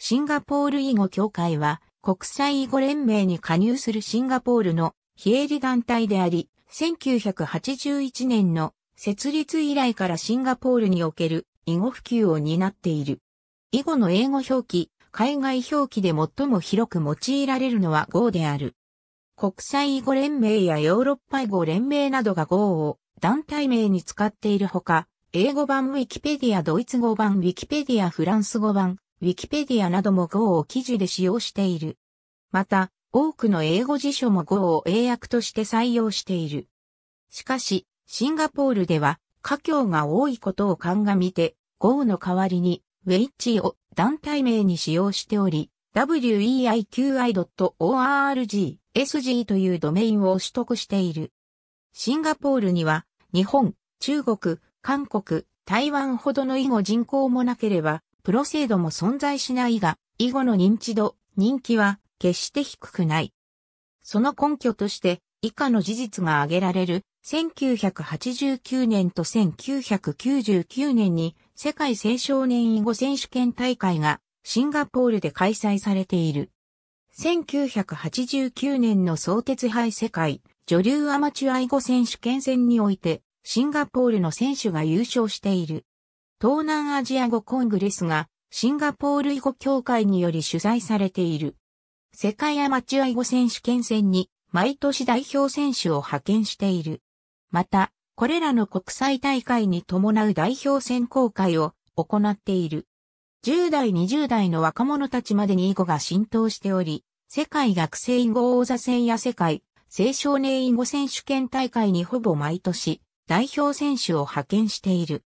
シンガポール囲碁協会は国際囲碁連盟に加入するシンガポールの非営利団体であり、1981年の設立以来からシンガポールにおける囲碁普及を担っている。囲碁の英語表記、海外表記で最も広く用いられるのは GO である。国際囲碁連盟やヨーロッパ囲碁連盟などが GO を団体名に使っているほか、英語版ウィキペディア、ドイツ語版ウィキペディア、フランス語版ウィキペディアなども Go を記事で使用している。また、多くの英語辞書も Go を英訳として採用している。しかし、シンガポールでは、華僑が多いことを鑑みて、Go の代わりに、ウェイッチを団体名に使用しており、weiqi.org.sg というドメインを取得している。シンガポールには、日本、中国、韓国、台湾ほどの囲碁人口もなければ、プロ制度も存在しないが、以後の認知度、人気は決して低くない。その根拠として以下の事実が挙げられる1989年と1999年に世界青少年囲碁選手権大会がシンガポールで開催されている。1989年の総鉄杯世界女流アマチュア囲碁選手権戦においてシンガポールの選手が優勝している。東南アジア語コングレスがシンガポール囲碁協会により主催されている。世界アマチュア囲碁選手権戦に毎年代表選手を派遣している。また、これらの国際大会に伴う代表選考会を行っている。10代20代の若者たちまでに囲碁が浸透しており、世界学生囲碁王座戦や世界青少年囲碁選手権大会にほぼ毎年代表選手を派遣している。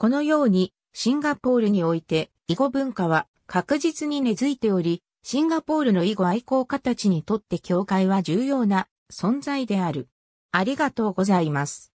このように、シンガポールにおいて、囲碁文化は確実に根付いており、シンガポールの囲碁愛好家たちにとって教会は重要な存在である。ありがとうございます。